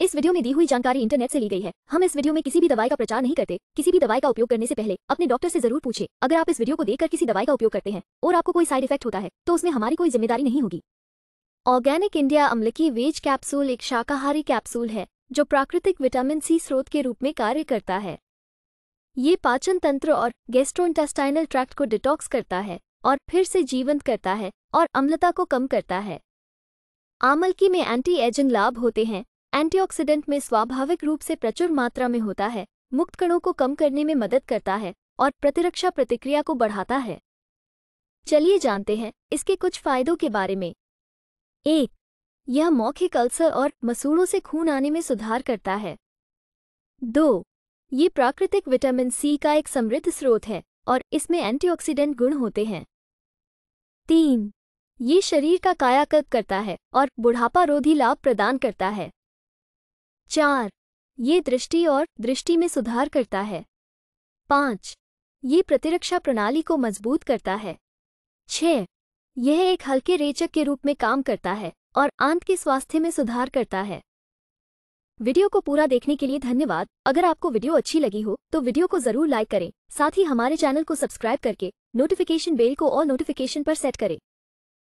इस वीडियो में दी हुई जानकारी इंटरनेट से ली गई है हम इस वीडियो में किसी भी दवाई का प्रचार नहीं करते किसी भी दवाई का उपयोग करने से पहले अपने डॉक्टर से जरूर पूछे अगर आप इस वीडियो को देखकर किसी दवाई का उपयोग करते हैं और आपको कोई साइड इफेक्ट होता है तो उसमें हमारी कोई जिम्मेदारी नहीं होगी Organic India Amalaki veg capsule एक शाकाहारी कैप्सूल है जो प्राकृतिक विटामिन सी स्रोत के रूप में कार्य करता है ये पाचन तंत्र और गेस्ट्रोइंटेस्टाइनल ट्रैक्ट को डिटॉक्स करता है और फिर से जीवंत करता है और अम्लता को कम करता है आमलकी में एंटी एजिंग लाभ होते हैं एंटीऑक्सीडेंट में स्वाभाविक रूप से प्रचुर मात्रा में होता है मुक्त कणों को कम करने में मदद करता है और प्रतिरक्षा प्रतिक्रिया को बढ़ाता है चलिए जानते हैं इसके कुछ फायदों के बारे में एक यह मौखिक अल्सर और मसूड़ों से खून आने में सुधार करता है दो ये प्राकृतिक विटामिन सी का एक समृद्ध स्रोत है और इसमें एंटीऑक्सीडेंट गुण होते हैं तीन ये शरीर का कायाकल्प करता है और बुढ़ापा रोधी लाभ प्रदान करता है चार ये दृष्टि और दृष्टि में सुधार करता है पाँच ये प्रतिरक्षा प्रणाली को मजबूत करता है छ यह एक हल्के रेचक के रूप में काम करता है और आंत के स्वास्थ्य में सुधार करता है वीडियो को पूरा देखने के लिए धन्यवाद अगर आपको वीडियो अच्छी लगी हो तो वीडियो को जरूर लाइक करें साथ ही हमारे चैनल को सब्सक्राइब करके नोटिफिकेशन बेल को और नोटिफिकेशन पर सेट करें